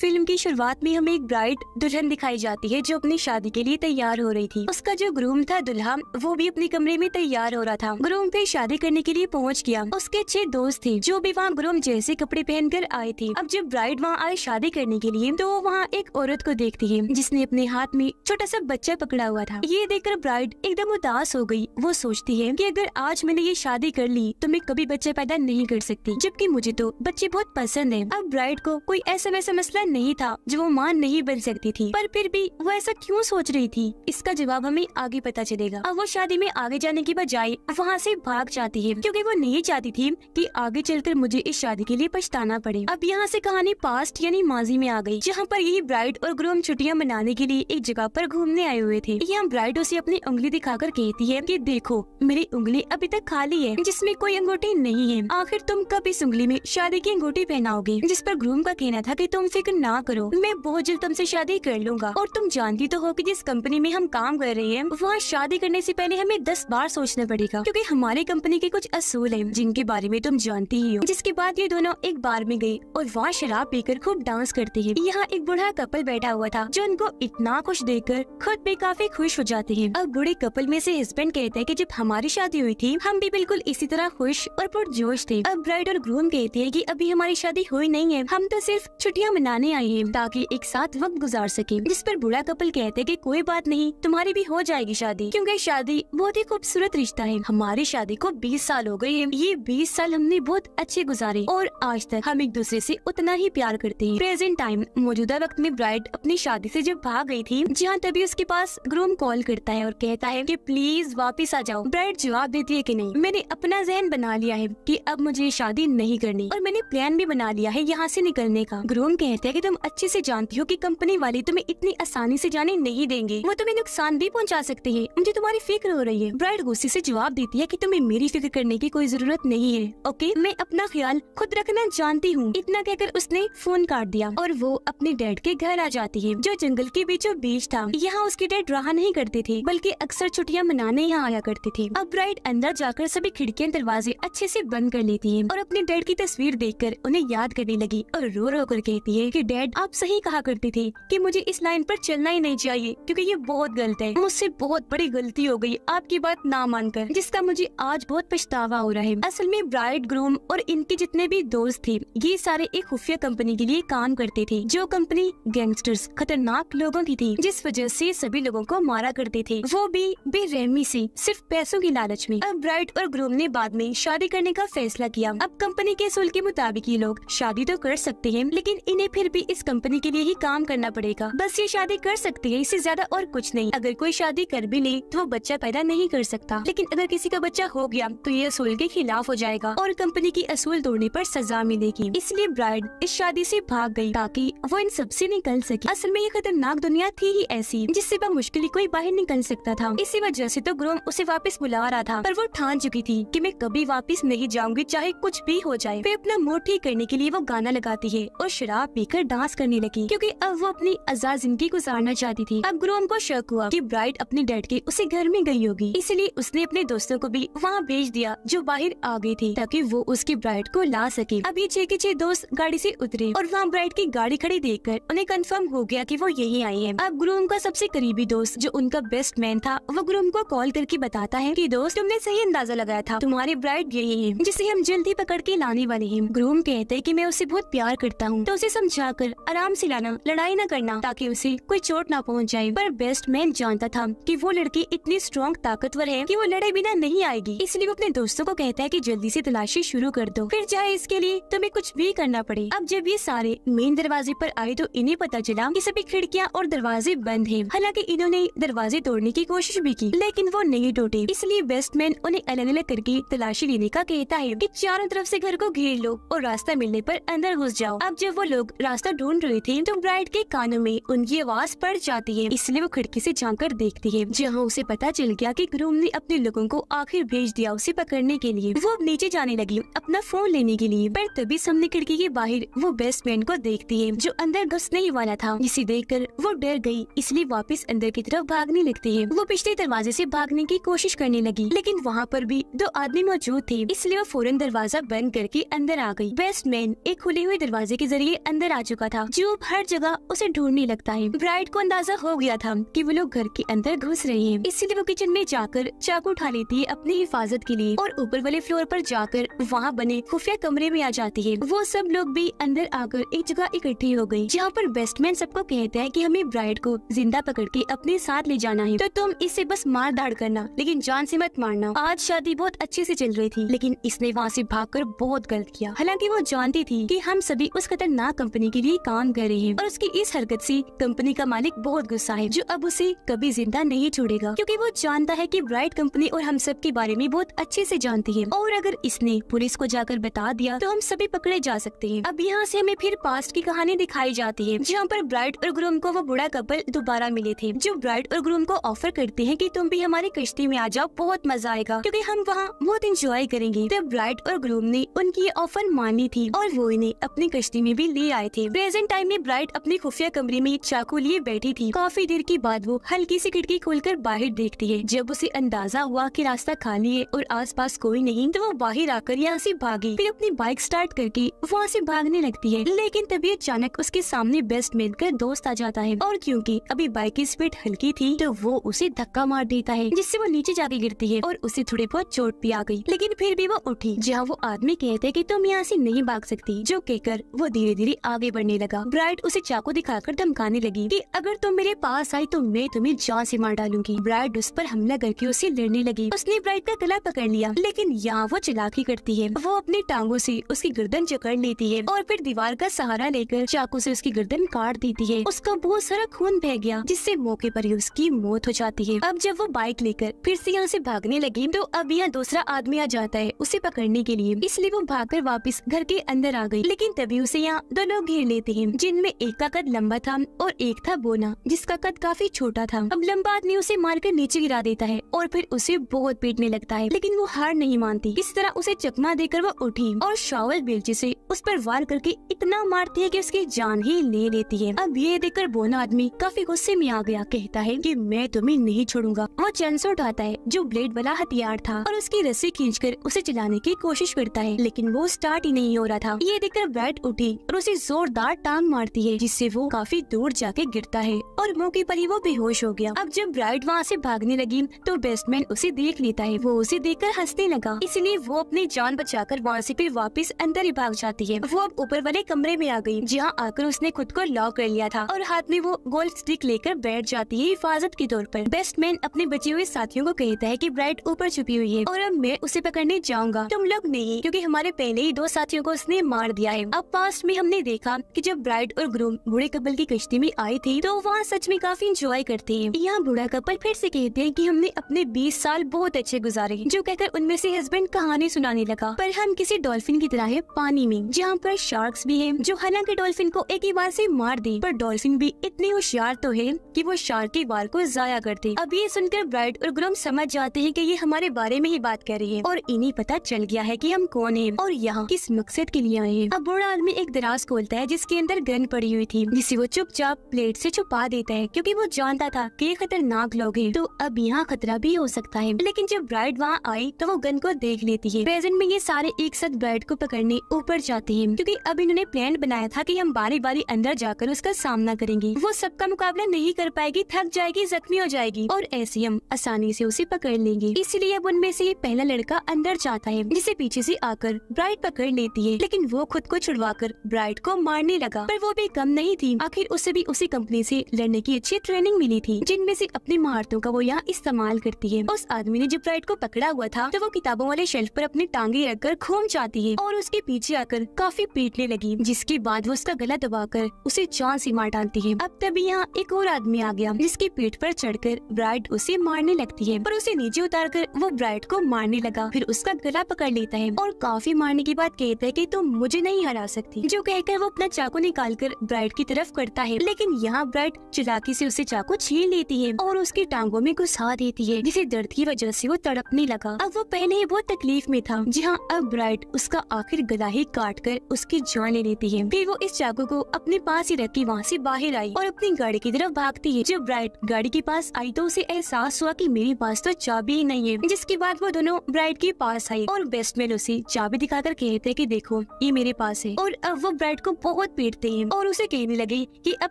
film की शुरुआत में हमें एक ब्राइड दुल्हन दिखाई जाती है जो अपनी शादी के लिए तैयार हो रही थी उसका जो ग्रूम था दुल्हा वो भी अपने कमरे में तैयार हो रहा था ग्रूम फिर शादी करने के लिए पहुंच गया उसके छह दोस्त थे जो भी वहाँ ग्रूम जैसे कपड़े पहनकर आए थे अब जब ब्राइड वहाँ आए शादी करने के लिए तो वहाँ एक औरत को देखती है जिसने अपने हाथ में छोटा सा बच्चा पकड़ा हुआ था ये देखकर ब्राइड एकदम उदास हो गयी वो सोचती है की अगर आज मैंने ये शादी कर ली तो मैं कभी बच्चे पैदा नहीं कर सकती जबकि मुझे तो बच्चे बहुत पसंद है अब ब्राइड को कोई ऐसा वैसा मसला नहीं था जो वो माँ नहीं बन सकती थी पर फिर भी वो ऐसा क्यों सोच रही थी इसका जवाब हमें आगे पता चलेगा अब वो शादी में आगे जाने की बजाय वहाँ से भाग जाती है क्योंकि वो नहीं चाहती थी कि आगे चलकर मुझे इस शादी के लिए पछताना पड़े अब यहाँ से कहानी पास्ट यानी माजी में आ गई जहाँ पर यही ब्राइड और ग्रूम छुट्टियाँ मनाने के लिए एक जगह पर घूमने आए हुए थे यहाँ ब्राइड उसे अपनी उंगली दिखाकर कहती है की देखो मेरी उंगली अभी तक खाली है जिसमे कोई अंगूठी नहीं है आखिर तुम कब इस उंगली में शादी की अंगूठी पहनाओगे जिस पर ग्रूम का कहना था की तुम फिक्र ना करो मैं बहुत जल्द तुमसे शादी कर लूंगा और तुम जानती तो हो कि जिस कंपनी में हम काम कर रहे हैं वहाँ शादी करने से पहले हमें दस बार सोचना पड़ेगा क्योंकि हमारे कंपनी के कुछ असूल हैं जिनके बारे में तुम जानती ही हो जिसके बाद ये दोनों एक बार में गयी और वहाँ शराब पीकर खूब डांस करते है यहाँ एक बूढ़ा कपल बैठा हुआ था जो उनको इतना खुश कर खुद भी काफी खुश हो जाते हैं अब बूढ़े कपल में से हस्बैंड कहते हैं की जब हमारी शादी हुई थी हम भी बिल्कुल इसी तरह खुश और पुरजोश थे अब ब्राइड और ग्रूम कहते है की अभी हमारी शादी हुई नहीं है हम तो सिर्फ छुट्टियाँ मनाने रहने आई है ताकि एक साथ वक्त गुजार सके जिस पर बुरा कपल कहते कि कोई बात नहीं तुम्हारी भी हो जाएगी शादी क्योंकि शादी बहुत ही खूबसूरत रिश्ता है हमारी शादी को बीस साल हो गयी है ये बीस साल हमने बहुत अच्छे गुजारे और आज तक हम एक दूसरे ऐसी उतना ही प्यार करते हैं प्रेजेंट टाइम मौजूदा वक्त में ब्राइड अपनी शादी ऐसी जब भाग गयी थी जहाँ तभी उसके पास ग्रूम कॉल करता है और कहता है की प्लीज वापिस आ जाओ ब्राइड जवाब देती है की नहीं मैंने अपना जहन बना लिया है की अब मुझे शादी नहीं करनी और मैंने प्लान भी बना लिया है यहाँ ऐसी निकलने का ग्रूम कहते हैं तुम अच्छे से जानती हो कि कंपनी वाले तुम्हें इतनी आसानी से जाने नहीं देंगे वो तुम्हें नुकसान भी पहुंचा सकते हैं मुझे तुम्हारी फिक्र हो रही है ब्राइड गुस्से से जवाब देती है कि तुम्हें मेरी फिक्र करने की कोई जरूरत नहीं है ओके मैं अपना ख्याल खुद रखना जानती हूँ इतना कहकर उसने फोन काट दिया और वो अपने डैड के घर आ जाती है जो जंगल के बीचों बीच था यहाँ उसके डैड रहा नहीं करते थे बल्कि अक्सर छुट्टियाँ मनाने यहाँ आया करते थे अब ब्राइड अंदर जाकर सभी खिड़कियाँ दरवाजे अच्छे से बंद कर लेती है और अपने डैड की तस्वीर देख उन्हें याद करने लगी और रो रो कर कहती है कि डैड आप सही कहा करती थी कि मुझे इस लाइन पर चलना ही नहीं चाहिए क्योंकि ये बहुत गलत है मुझसे बहुत बड़ी गलती हो गई आपकी बात ना मानकर जिसका मुझे आज बहुत पछतावा हो रहा है असल में ब्राइड ग्रूम और इनके जितने भी दोस्त थे ये सारे एक खुफिया कंपनी के लिए काम करते थे जो कंपनी गैंगस्टर्स खतरनाक लोगों की थी जिस वजह से सभी लोगों को मारा करते थे वो भी बेरहमी से सिर्फ पैसों की लालच में अब ब्राइड और ग्रूम ने बाद में शादी करने का फैसला किया अब कंपनी के असूल के मुताबिक ये लोग शादी तो कर सकते हैं लेकिन इन्हें फिर फिर भी इस कंपनी के लिए ही काम करना पड़ेगा बस ये शादी कर सकती है इससे ज्यादा और कुछ नहीं अगर कोई शादी कर भी ले तो वो बच्चा पैदा नहीं कर सकता लेकिन अगर किसी का बच्चा हो गया तो ये असूल के खिलाफ हो जाएगा और कंपनी की असूल तोड़ने पर सजा मिलेगी इसलिए ब्राइड इस शादी से भाग गई ताकि वो इन सब से निकल सके असल में ये खतरनाक दुनिया थी ही ऐसी जिससे वह मुश्किल कोई बाहर निकल सकता था इसी वजह से तो ग्रोम उसे वापस बुला रहा था पर वो ठान चुकी थी कि मैं कभी वापस नहीं जाऊंगी चाहे कुछ भी हो जाए वे अपना मुँह ठीक करने के लिए वो गाना लगाती है और शराब पीकर कर डांस करने लगी क्योंकि अब वो अपनी आजाद जिंदगी गुजारना चाहती थी अब ग्रोम को शक हुआ कि ब्राइट अपने डैड के उसे घर में गई होगी इसलिए उसने अपने दोस्तों को भी वहाँ भेज दिया जो बाहर आ गई थी ताकि वो उसकी ब्राइड को ला सके अभी छह के छह दोस्त गाड़ी ऐसी उतरे और वहाँ ब्राइड की गाड़ी खड़ी कर उन्हें कन्फर्म हो गया की वो यही आई है अब ग्रोम का सबसे करीबी दोस्त जो उनका बेस्ट मैन था वो ग्रूम को कॉल करके बताता है की दोस्त तुमने सही अंदाजा लगाया था तुम्हारे ब्राइड यही है जिसे हम जल्दी पकड़ के लाने वाले हैं ग्रोम कहते हैं की मैं उसे बहुत प्यार करता हूँ तो उसे समझा खिलाकर आराम से लाना लड़ाई न करना ताकि उसे कोई चोट न पहुंच जाए पर बेस्ट मैन जानता था कि वो लड़की इतनी स्ट्रॉन्ग ताकतवर है कि वो लड़े बिना नहीं आएगी इसलिए वो अपने दोस्तों को कहता है कि जल्दी से तलाशी शुरू कर दो फिर चाहे इसके लिए तुम्हें कुछ भी करना पड़े अब जब ये सारे मेन दरवाजे पर आए तो इन्हें पता चला की सभी खिड़कियाँ और दरवाजे बंद है हालांकि इन्होंने दरवाजे तोड़ने की कोशिश भी की लेकिन वो नहीं टूटे इसलिए मैन उन्हें अलग अलग करके तलाशी लेने का कहता है की चारों तरफ ऐसी घर को घेर लो और रास्ता मिलने आरोप अंदर घुस जाओ अब जब वो लोग रास्ता ढूंढ रही थी तो ब्राइड के कानों में उनकी आवाज पड़ जाती है इसलिए वो खिड़की से जाकर देखती है जहाँ उसे पता चल गया कि ग्रूम ने अपने लोगों को आखिर भेज दिया उसे पकड़ने के लिए वो अब नीचे जाने लगी अपना फोन लेने के लिए पर तभी सामने खिड़की के बाहर वो बेस्ट मैन को देखती है जो अंदर घुसने ही वाला था इसे देख कर वो डर गयी इसलिए वापिस अंदर की तरफ भागने लगती है वो पिछले दरवाजे ऐसी भागने की कोशिश करने लगी लेकिन वहाँ पर भी दो आदमी मौजूद थे इसलिए वो फौरन दरवाजा बंद करके अंदर आ गयी बेस्ट मैन एक खुले हुए दरवाजे के जरिए अंदर आ चुका था जूब हर जगह उसे ढूंढने लगता है ब्राइड को अंदाजा हो गया था कि वो लोग घर के अंदर घुस रहे हैं इसीलिए वो किचन में जाकर चाकू उठा लेती है अपनी हिफाजत के लिए और ऊपर वाले फ्लोर पर जाकर वहाँ बने खुफिया कमरे में आ जाती है वो सब लोग भी अंदर आकर एक जगह इकट्ठी हो गयी जहाँ पर बेस्टमैन सबको कहते हैं की हमें ब्राइड को जिंदा पकड़ के अपने साथ ले जाना है तो तुम इसे बस मार धाड़ करना लेकिन जान से मत मारना आज शादी बहुत अच्छे से चल रही थी लेकिन इसने वहाँ से भाग बहुत गलत किया हालांकि वो जानती थी कि हम सभी उस खतरनाक कंपनी के के लिए काम कर रहे हैं और उसकी इस हरकत से कंपनी का मालिक बहुत गुस्सा है जो अब उसे कभी जिंदा नहीं छोड़ेगा क्योंकि वो जानता है कि ब्राइट कंपनी और हम सब के बारे में बहुत अच्छे से जानती है और अगर इसने पुलिस को जाकर बता दिया तो हम सभी पकड़े जा सकते हैं अब यहाँ से हमें फिर पास्ट की कहानी दिखाई जाती है जहाँ पर ब्राइट और ग्रूम को वो बुरा कपल दोबारा मिले थे जो ब्राइट और ग्रूम को ऑफर करते हैं की तुम भी हमारी कश्ती में आ जाओ बहुत मजा आएगा क्योंकि हम वहाँ बहुत इंजॉय करेंगे तब ब्राइट और ग्रूम ने उनकी ऑफर मानी थी और वो इन्हें अपनी कश्ती में भी ले आए थे टाइम प्रेजेंट टाइम में ब्राइट अपने खुफिया कमरे में एक चाकू लिए बैठी थी काफी देर के बाद वो हल्की सी खिड़की खोलकर बाहर देखती है जब उसे अंदाजा हुआ कि रास्ता खाली है और आसपास कोई नहीं तो वो बाहर आकर यहाँ से भागी फिर अपनी बाइक स्टार्ट करके वहाँ से भागने लगती है लेकिन तभी अचानक उसके सामने बेस्ट मेन का दोस्त आ जाता है और क्योंकि अभी बाइक की स्पीड हल्की थी तो वो उसे धक्का मार देता है जिससे वो नीचे जाके गिरती है और उसे थोड़ी बहुत चोट भी आ गई लेकिन फिर भी वो उठी जहाँ वो आदमी कहते की तुम यहाँ ऐसी नहीं भाग सकती जो कहकर वो धीरे धीरे आगे बढ़ने लगा ब्राइट उसे चाकू दिखाकर धमकाने लगी कि अगर तुम मेरे पास आई तो मैं तुम्हें जान से मार डालूंगी ब्राइट उस पर हमला करके उसे लड़ने लगी उसने ब्राइट का गला पकड़ लिया लेकिन यहाँ वो चलाकी करती है वो अपने टांगों से उसकी गर्दन जकड़ लेती है और फिर दीवार का सहारा लेकर चाकू से उसकी गर्दन काट देती है उसका बहुत सारा खून बह गया जिससे मौके पर ही उसकी मौत हो जाती है अब जब वो बाइक लेकर फिर से यहाँ से भागने लगी तो अब यहाँ दूसरा आदमी आ जाता है उसे पकड़ने के लिए इसलिए वो भागकर वापस घर के अंदर आ गई लेकिन तभी उसे यहाँ दो लोग लेते हैं जिनमें एक का कद लंबा था और एक था बोना जिसका कद काफी छोटा था अब लंबा आदमी उसे मारकर नीचे गिरा देता है और फिर उसे बहुत पीटने लगता है लेकिन वो हार नहीं मानती इस तरह उसे चकमा देकर वो उठी और शॉवल बेलची ऐसी उस पर वार करके इतना मारती है की उसकी जान ही ले लेती है अब ये देखकर बोना आदमी काफी गुस्से में आ गया कहता है की मैं तुम्हें नहीं छोड़ूंगा वो चैनसो उठाता है जो ब्लेड वाला हथियार था और उसकी रस्सी कर उसे चलाने की कोशिश करता है लेकिन वो स्टार्ट ही नहीं हो रहा था ये देखकर बैट उठी और उसे जोर जोरदार टांग मारती है जिससे वो काफी दूर जाके गिरता है और मौके पर ही वो बेहोश हो गया अब जब ब्राइड वहाँ से भागने लगी तो बेस्टमैन उसे देख लेता है वो उसे देख कर हंसने लगा इसलिए वो अपनी जान कर वहाँ से फिर वापिस अंदर ही भाग जाती है वो अब ऊपर वाले कमरे में आ गई जहाँ आकर उसने खुद को लॉक कर लिया था और हाथ में वो गोल्ड स्टिक लेकर बैठ जाती है हिफाजत के तौर पर बेस्टमैन अपने बचे हुए साथियों को कहता है की ब्राइड ऊपर छुपी हुई है और अब मैं उसे पकड़ने जाऊंगा तुम लोग नहीं क्यूँकी हमारे पहले ही दो साथियों को उसने मार दिया है अब पास्ट में हमने देखा कि जब ब्राइड और ग्रूम बूढ़े कपल की कश्ती में आए थे तो वहाँ सच में काफी इंजॉय करते हैं यहाँ बूढ़ा कपल फिर से कहते हैं कि हमने अपने 20 साल बहुत अच्छे गुजारे जो कहकर उनमें से हस्बैंड कहानी सुनाने लगा पर हम किसी डॉल्फिन की तरह है पानी में जहाँ पर शार्क्स भी है जो हालांकि डॉल्फिन को एक ही बार ऐसी मार दे पर डॉल्फिन भी इतने होशियार तो है की वो शार्क के बाल को जया करते अब ये सुनकर ब्राइड और ग्रूम समझ जाते हैं की ये हमारे बारे में ही बात कर रही है और इन्हें पता चल गया है की हम कौन है और यहाँ किस मकसद के लिए आए हैं अब बूढ़ा आदमी एक दराज खोलता है जिसके अंदर गन पड़ी हुई थी जिसे वो चुपचाप प्लेट से छुपा देता है क्योंकि वो जानता था कि ये खतरनाक लोग हैं तो अब यहाँ खतरा भी हो सकता है लेकिन जब ब्राइड वहाँ आई तो वो गन को देख लेती है प्रेजेंट में ये सारे एक साथ ब्राइड को पकड़ने ऊपर जाते हैं क्योंकि अब इन्होंने प्लान बनाया था कि हम बारी बारी अंदर जाकर उसका सामना करेंगे वो सबका मुकाबला नहीं कर पाएगी थक जाएगी जख्मी हो जाएगी और ऐसे हम आसानी से उसे पकड़ लेंगे इसीलिए अब उनमें से ये पहला लड़का अंदर जाता है जिसे पीछे से आकर ब्राइड पकड़ लेती है लेकिन वो खुद को छुड़वा कर ब्राइड को मार मारने लगा पर वो भी कम नहीं थी आखिर उसे भी उसी कंपनी से लड़ने की अच्छी ट्रेनिंग मिली थी जिनमें से अपनी महारतों का वो यहाँ इस्तेमाल करती है उस आदमी ने जब राइट को पकड़ा हुआ था तो वो किताबों वाले शेल्फ पर अपनी टांगे रखकर घूम जाती है और उसके पीछे आकर काफी पीटने लगी जिसके बाद वो उसका गला दबाकर उसे जान से मार डालती है अब तभी यहाँ एक और आदमी आ गया जिसकी पीठ पर चढ़कर ब्राइट उसे मारने लगती है पर उसे नीचे उतार कर वो ब्राइट को मारने लगा फिर उसका गला पकड़ लेता है और काफी मारने के बाद कहता है की तुम मुझे नहीं हरा सकती जो कहकर वो अपना चाकू निकालकर ब्राइड की तरफ करता है लेकिन यहाँ ब्राइट चिराकी से उसे चाकू छीन लेती है और उसकी टांगों में घुसा देती है जिसे दर्द की वजह से वो तड़पने लगा अब वो पहले ही बहुत तकलीफ में था जहाँ अब ब्राइट उसका आखिर गला ही काट कर उसकी जान ले लेती है फिर वो इस चाकू को अपने पास ही रख के वहाँ ऐसी बाहर आई और अपनी गाड़ी की तरफ भागती है जब ब्राइट गाड़ी के पास आई तो उसे एहसास हुआ की मेरे पास तो चाबी ही नहीं है जिसके बाद वो दोनों ब्राइट के पास आई और बेस्टमैन उसे चाबी दिखाकर कहते की देखो ये मेरे पास है और अब वो ब्राइट को बहुत पीटते हैं और उसे कहने लगे कि अब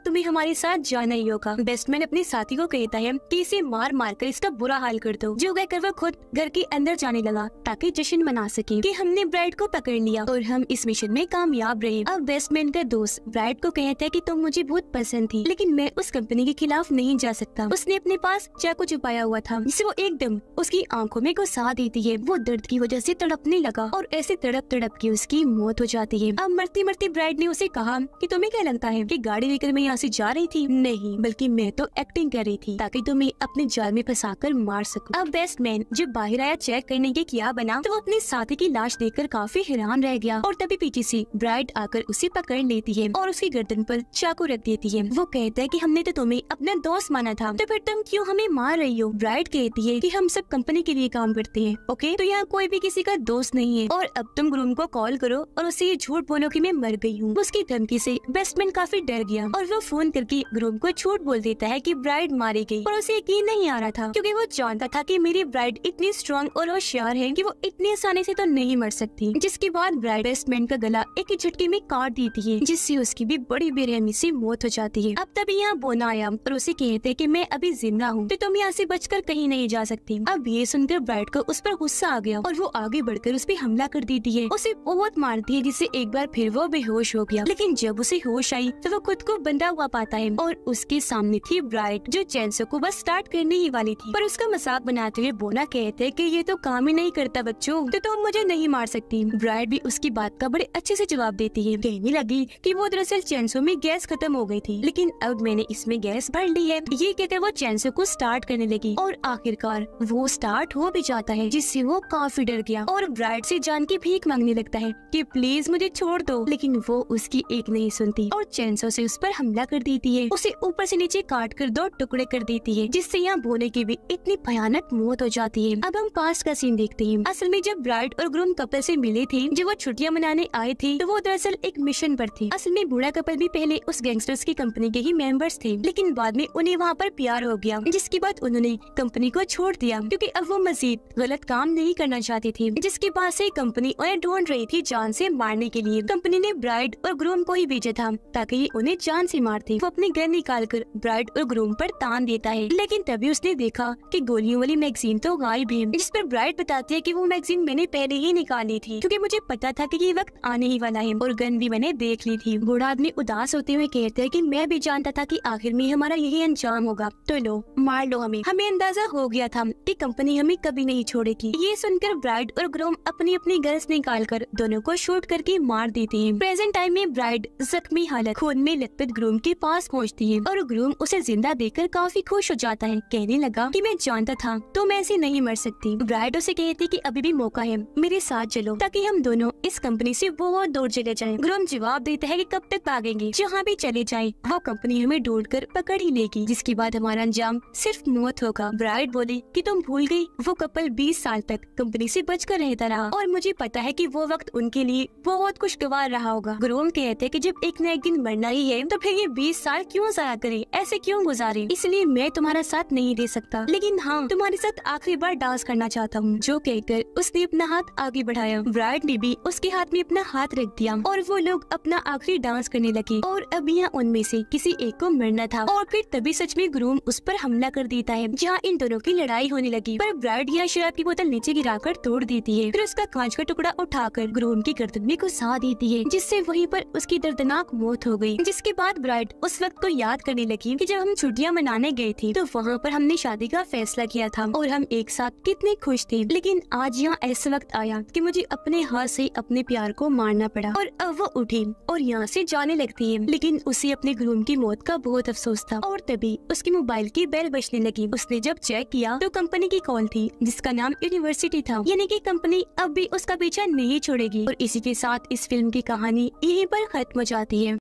तुम्हें हमारे साथ जाना ही होगा बेस्टमैन अपने साथी को कहता है कि इसे मार मार कर इसका बुरा हाल कर दो जो कहकर वह खुद घर के अंदर जाने लगा ताकि जश्न मना सके कि हमने ब्राइड को पकड़ लिया और हम इस मिशन में कामयाब रहे अब बेस्टमैन का दोस्त ब्राइड को कहता है की तुम मुझे बहुत पसंद थी लेकिन मैं उस कंपनी के खिलाफ नहीं जा सकता उसने अपने पास चाकू छुपाया हुआ था जिसे वो एकदम उसकी आंखों में गुस्सा देती है वो दर्द की वजह से तड़पने लगा और ऐसे तड़प तड़प के उसकी मौत हो जाती है अब मरती मरती ब्राइड ने उसे कहा कि तुम्हें क्या लगता है कि गाड़ी लेकर मैं यहाँ से जा रही थी नहीं बल्कि मैं तो एक्टिंग कर रही थी ताकि तुम्हें अपने जाल में फंसा कर मार सकूं अब बेस्ट मैन जब बाहर आया चेक करने के क्या बना तो वो अपने साथी की लाश कर काफी हैरान रह गया और तभी पीछे से ब्राइड आकर उसे पकड़ लेती है और उसकी गर्दन पर चाकू रख देती है वो कहता है कि हमने तो तुम्हें अपना दोस्त माना था तो फिर तुम क्यों हमें मार रही हो ब्राइड कहती है कि हम सब कंपनी के लिए काम करते हैं ओके तो यहाँ कोई भी किसी का दोस्त नहीं है और अब तुम ग्रूम को कॉल करो और उसे ये झूठ बोलो कि मैं मर गई हूँ उसके की धमकी से बेस्टमैन काफी डर गया और वो फोन करके ग्रुप को छूट बोल देता है कि ब्राइड मारी गई और उसे यकीन नहीं आ रहा था क्योंकि वो जानता था कि मेरी ब्राइड इतनी स्ट्रांग और होशियार है कि वो इतनी आसानी से तो नहीं मर सकती जिसके बाद ब्राइड बेस्टमैन का गला एक झटके में काट देती है जिससे उसकी भी बड़ी बेरहमी से मौत हो जाती है अब तभी यहाँ बोना आया और उसे कहते की मैं अभी जिंदा हूँ तो तुम यहाँ से बचकर कहीं नहीं जा सकती अब ये सुनकर ब्राइड को उस पर गुस्सा आ गया और वो आगे बढ़कर उस पर हमला कर देती है उसे बहुत मारती है जिससे एक बार फिर वो बेहोश हो गया लेकिन जब उसे होश आई तो वो खुद को बंधा हुआ पाता है और उसके सामने थी ब्राइट जो चैंसो को बस स्टार्ट करने ही वाली थी पर उसका मजाक बनाते हुए बोना कहते कि ये तो काम ही नहीं करता बच्चों तो तुम तो मुझे नहीं मार सकती ब्राइट भी उसकी बात का बड़े अच्छे से जवाब देती है कहने लगी कि वो दरअसल चैंसो में गैस खत्म हो गई थी लेकिन अब मैंने इसमें गैस भर ली है ये कहते वो चैंसो को स्टार्ट करने लगी और आखिरकार वो स्टार्ट हो भी जाता है जिससे वो काफी डर गया और ब्राइट से जान की भीख मांगने लगता है कि प्लीज मुझे छोड़ दो लेकिन वो उसकी की एक नहीं सुनती और चैनसो से उस पर हमला कर देती है उसे ऊपर से नीचे काट कर दो टुकड़े कर देती है जिससे यहाँ भोले की भी इतनी भयानक मौत हो जाती है अब हम पास्ट का सीन देखते हैं असल में जब ब्राइड और ग्रूम कपल से मिले थे जब वो छुट्टियाँ मनाने आए थे तो वो दरअसल एक मिशन पर थे असल में बूढ़ा कपल भी पहले उस गैंगस्टर्स की कंपनी के ही मेंबर्स थे लेकिन बाद में उन्हें वहाँ पर प्यार हो गया जिसके बाद उन्होंने कंपनी को छोड़ दिया क्योंकि अब वो मजीद गलत काम नहीं करना चाहती थी जिसके बाद से कंपनी उन्हें ढूंढ रही थी जान से मारने के लिए कंपनी ने ब्राइड और ग्रूम को ही भेजा था ताकि उन्हें जान से मार दे वो अपने गन निकाल कर ब्राइड और ग्रूम पर तान देता है लेकिन तभी उसने देखा कि गोलियों वाली मैगजीन तो गायब है जिस पर ब्राइड बताती है कि वो मैगजीन मैंने पहले ही निकाली थी क्योंकि मुझे पता था कि ये वक्त आने ही वाला है और गन भी मैंने देख ली थी बूढ़ा आदमी उदास होते हुए कहते हैं कि मैं भी जानता था कि आखिर में हमारा यही अंजाम होगा तो लो मार लो हमें हमें अंदाजा हो गया था कि कंपनी हमें कभी नहीं छोड़ेगी ये सुनकर ब्राइड और ग्रोम अपनी अपनी गर्ल्स निकाल कर दोनों को शूट करके मार देते हैं प्रेजेंट टाइम में ब्राइड जख्मी हालत खून में लतपत ग्रूम के पास पहुंचती है और ग्रूम उसे जिंदा देखकर काफी खुश हो जाता है कहने लगा कि मैं जानता था तो मैं ऐसे नहीं मर सकती ब्राइड उसे कहती कि अभी भी मौका है मेरे साथ चलो ताकि हम दोनों इस कंपनी ऐसी बहुत दूर चले जाए ग्रूम जवाब देता है की कब तक भागेंगे जहाँ भी चले जाए वो कंपनी हमें ढूंढ कर पकड़ ही लेगी जिसके बाद हमारा अंजाम सिर्फ मौत होगा ब्राइड बोली की तुम भूल गयी वो कपल बीस साल तक कंपनी ऐसी बचकर रहता रहा और मुझे पता है की वो वक्त उनके लिए बहुत गवार रहा होगा ग्रोम के थे कि जब एक न एक दिन मरना ही है तो फिर ये बीस साल क्यों जया करे ऐसे क्यों गुजारे इसलिए मैं तुम्हारा साथ नहीं दे सकता लेकिन हाँ तुम्हारे साथ आखिरी बार डांस करना चाहता हूँ जो कहकर उसने अपना हाथ आगे बढ़ाया ब्राइड ने भी उसके हाथ में अपना हाथ रख दिया और वो लोग अपना आखिरी डांस करने लगे और अब यहाँ उनमें ऐसी किसी एक को मरना था और फिर तभी सच में ग्रूम उस पर हमला कर देता है जहाँ इन दोनों की लड़ाई होने लगी पर ब्राइड यहाँ शराब की बोतल नीचे गिराकर तोड़ देती है फिर उसका कांच का टुकड़ा उठाकर ग्रूम की गर्दन में घुसा देती है जिससे वहीं पर उसकी दर्दनाक मौत हो गई जिसके बाद ब्राइट उस वक्त को याद करने लगी कि जब हम छुट्टियां मनाने गए थे तो वहाँ पर हमने शादी का फैसला किया था और हम एक साथ कितने खुश थे लेकिन आज यहाँ ऐसा वक्त आया कि मुझे अपने हाथ से अपने प्यार को मारना पड़ा और अब वो उठी और यहाँ से जाने लगती है लेकिन उसे अपने ग्रूम की मौत का बहुत अफसोस था और तभी उसके मोबाइल की बेल बजने लगी उसने जब चेक किया तो कंपनी की कॉल थी जिसका नाम यूनिवर्सिटी था यानी कि कंपनी अब भी उसका पीछा नहीं छोड़ेगी और इसी के साथ इस फिल्म की कहानी यहीं पर खत्म हो जाती है